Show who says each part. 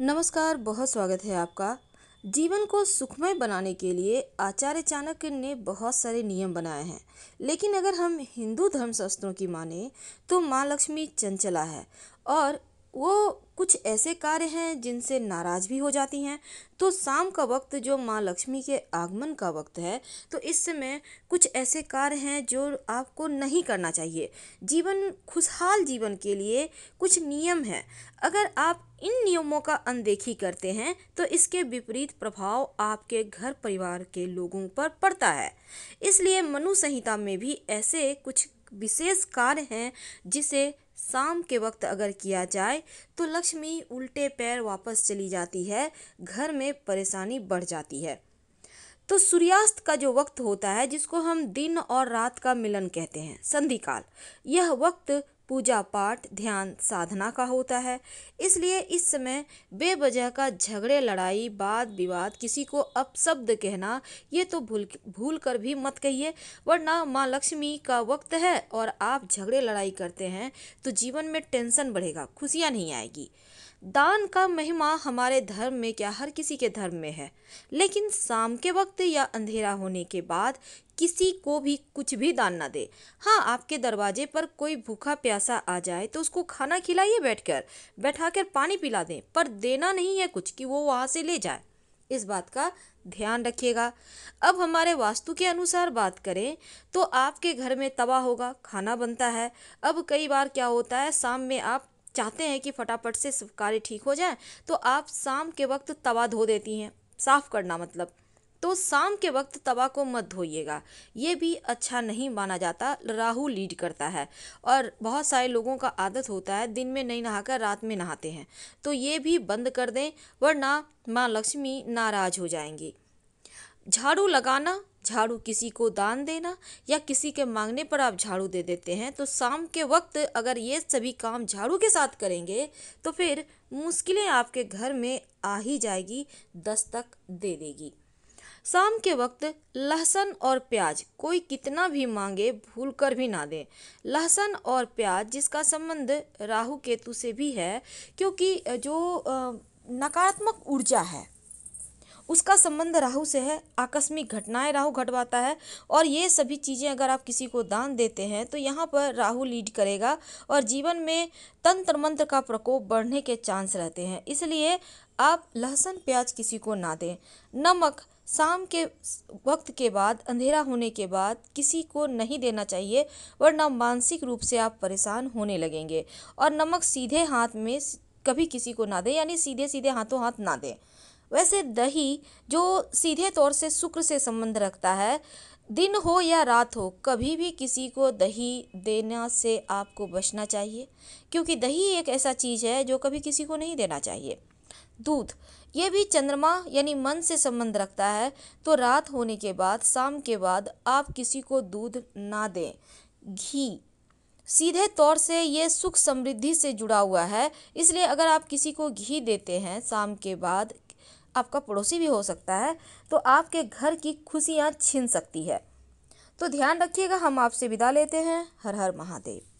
Speaker 1: नमस्कार बहुत स्वागत है आपका जीवन को सुखमय बनाने के लिए आचार्य चाणक्य ने बहुत सारे नियम बनाए हैं लेकिन अगर हम हिंदू धर्म शास्त्रों की माने तो माँ लक्ष्मी चंचला है और वो कुछ ऐसे कार्य हैं जिनसे नाराज़ भी हो जाती हैं तो शाम का वक्त जो माँ लक्ष्मी के आगमन का वक्त है तो इस समय कुछ ऐसे कार्य हैं जो आपको नहीं करना चाहिए जीवन खुशहाल जीवन के लिए कुछ नियम हैं अगर आप इन नियमों का अनदेखी करते हैं तो इसके विपरीत प्रभाव आपके घर परिवार के लोगों पर पड़ता है इसलिए मनु संहिता में भी ऐसे कुछ विशेष कार्य है जिसे शाम के वक्त अगर किया जाए तो लक्ष्मी उल्टे पैर वापस चली जाती है घर में परेशानी बढ़ जाती है तो सूर्यास्त का जो वक्त होता है जिसको हम दिन और रात का मिलन कहते हैं संधिकाल यह वक्त पूजा पाठ ध्यान साधना का होता है इसलिए इस समय बेवजह का झगड़े लड़ाई वाद विवाद किसी को अपशब्द कहना ये तो भूल भूल कर भी मत कहिए वरना माँ लक्ष्मी का वक्त है और आप झगड़े लड़ाई करते हैं तो जीवन में टेंशन बढ़ेगा खुशियाँ नहीं आएगी दान का महिमा हमारे धर्म में क्या हर किसी के धर्म में है लेकिन शाम के वक्त या अंधेरा होने के बाद किसी को भी कुछ भी दान ना दे हाँ आपके दरवाजे पर कोई भूखा प्यासा आ जाए तो उसको खाना खिलाइए बैठकर बैठाकर पानी पिला दें पर देना नहीं है कुछ कि वो वहाँ से ले जाए इस बात का ध्यान रखिएगा अब हमारे वास्तु के अनुसार बात करें तो आपके घर में तवा होगा खाना बनता है अब कई बार क्या होता है शाम में आप चाहते हैं कि फटाफट से सब कार्य ठीक हो जाए तो आप शाम के वक्त तवा धो देती हैं साफ़ करना मतलब तो शाम के वक्त तवा को मत धोइएगा ये भी अच्छा नहीं माना जाता राहु लीड करता है और बहुत सारे लोगों का आदत होता है दिन में नहीं नहाकर रात में नहाते हैं तो ये भी बंद कर दें वरना माँ लक्ष्मी नाराज़ हो जाएंगी झाड़ू लगाना झाड़ू किसी को दान देना या किसी के मांगने पर आप झाड़ू दे देते हैं तो शाम के वक्त अगर ये सभी काम झाड़ू के साथ करेंगे तो फिर मुश्किलें आपके घर में आ ही जाएगी दस्तक दे देगी शाम के वक्त लहसुन और प्याज कोई कितना भी मांगे भूल कर भी ना दें लहसुन और प्याज जिसका संबंध राहु केतु से भी है क्योंकि जो नकारात्मक ऊर्जा है उसका संबंध राहु से है आकस्मिक घटनाएं राहु घटवाता है और ये सभी चीज़ें अगर आप किसी को दान देते हैं तो यहाँ पर राहु लीड करेगा और जीवन में तंत्र मंत्र का प्रकोप बढ़ने के चांस रहते हैं इसलिए आप लहसुन प्याज किसी को ना दें नमक शाम के वक्त के बाद अंधेरा होने के बाद किसी को नहीं देना चाहिए वरना मानसिक रूप से आप परेशान होने लगेंगे और नमक सीधे हाथ में कभी किसी को ना दें यानी सीधे सीधे हाथों हाथ ना दें वैसे दही जो सीधे तौर से शुक्र से संबंध रखता है दिन हो या रात हो कभी भी किसी को दही देना से आपको बचना चाहिए क्योंकि दही एक ऐसा चीज़ है जो कभी किसी को नहीं देना चाहिए दूध ये भी चंद्रमा यानी मन से संबंध रखता है तो रात होने के बाद शाम के बाद आप किसी को दूध ना दें घी सीधे तौर से ये सुख समृद्धि से जुड़ा हुआ है इसलिए अगर आप किसी को घी देते हैं शाम के बाद आपका पड़ोसी भी हो सकता है तो आपके घर की खुशियाँ छीन सकती है तो ध्यान रखिएगा हम आपसे विदा लेते हैं हर हर महादेव